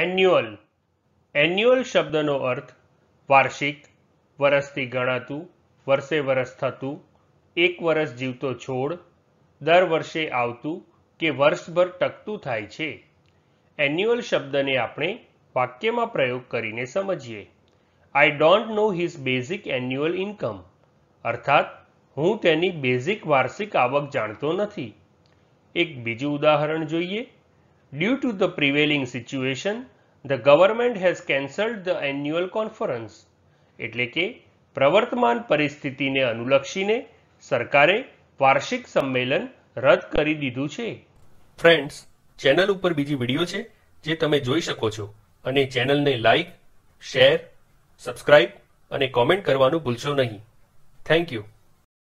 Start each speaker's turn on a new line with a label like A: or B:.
A: Annual annual શબ્દનો અર્થ વાર્ષિક વર્ષથી ગણાતું વર્ષે વરસ થતું એક વર્ષ જીવતો છોડ દર વર્ષે આવતું કે વર્ષભર ટકતું થાય છે એન્યુઅલ શબ્દને આપણે વાક્યમાં પ્રયોગ કરીને સમજીએ I don't know his basic annual income અર્થાત હું તેની બેઝિક વાર્ષિક આવક જાણતો નથી એક બીજું ઉદાહરણ જોઈએ Due to the prevailing situation, the government has cancelled the annual conference. એટલે કે પ્રવર્તમાન પરિસ્થિતિને અનુલક્ષીને સરકારે વાર્ષિક સંમેલન રદ કરી દીધું છે ફ્રેન્ડ્સ ચેનલ ઉપર બીજી વિડીયો છે જે તમે જોઈ શકો છો અને ચેનલને લાઈક શેર સબસ્ક્રાઇબ અને કોમેન્ટ કરવાનું ભૂલશો નહીં થેન્ક યુ